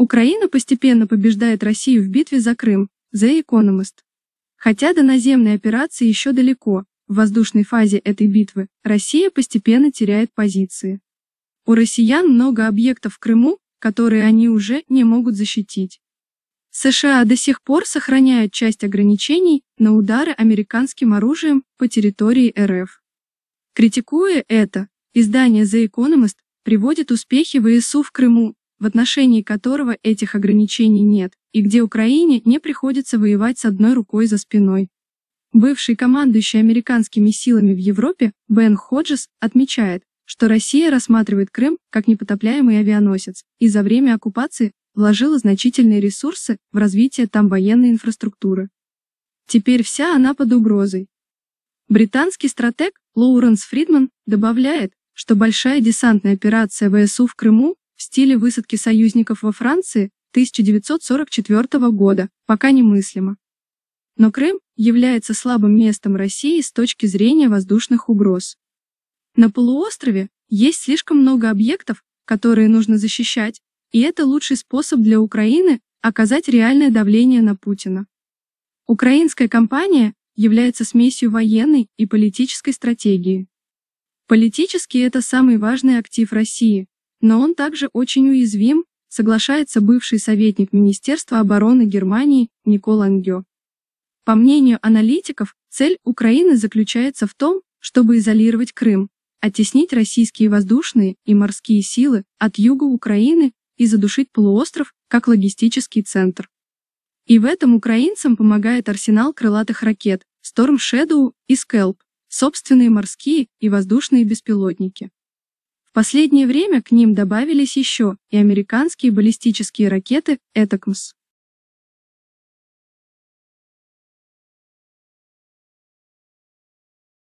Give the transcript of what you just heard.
Украина постепенно побеждает Россию в битве за Крым, The Economist. Хотя до наземной операции еще далеко, в воздушной фазе этой битвы Россия постепенно теряет позиции. У россиян много объектов в Крыму, которые они уже не могут защитить. США до сих пор сохраняют часть ограничений на удары американским оружием по территории РФ. Критикуя это, издание The Economist приводит успехи ВСУ в Крыму в отношении которого этих ограничений нет, и где Украине не приходится воевать с одной рукой за спиной. Бывший командующий американскими силами в Европе Бен Ходжес отмечает, что Россия рассматривает Крым как непотопляемый авианосец и за время оккупации вложила значительные ресурсы в развитие там военной инфраструктуры. Теперь вся она под угрозой. Британский стратег Лоуренс Фридман добавляет, что большая десантная операция ВСУ в Крыму в стиле высадки союзников во Франции 1944 года пока немыслимо. Но Крым является слабым местом России с точки зрения воздушных угроз. На полуострове есть слишком много объектов, которые нужно защищать, и это лучший способ для Украины оказать реальное давление на Путина. Украинская кампания является смесью военной и политической стратегии. Политически это самый важный актив России, но он также очень уязвим, соглашается бывший советник Министерства обороны Германии Никол Ангё. По мнению аналитиков, цель Украины заключается в том, чтобы изолировать Крым, оттеснить российские воздушные и морские силы от юга Украины и задушить полуостров как логистический центр. И в этом украинцам помогает арсенал крылатых ракет Storm Shadow и Scalp, собственные морские и воздушные беспилотники последнее время к ним добавились еще и американские баллистические ракеты «Этакмс».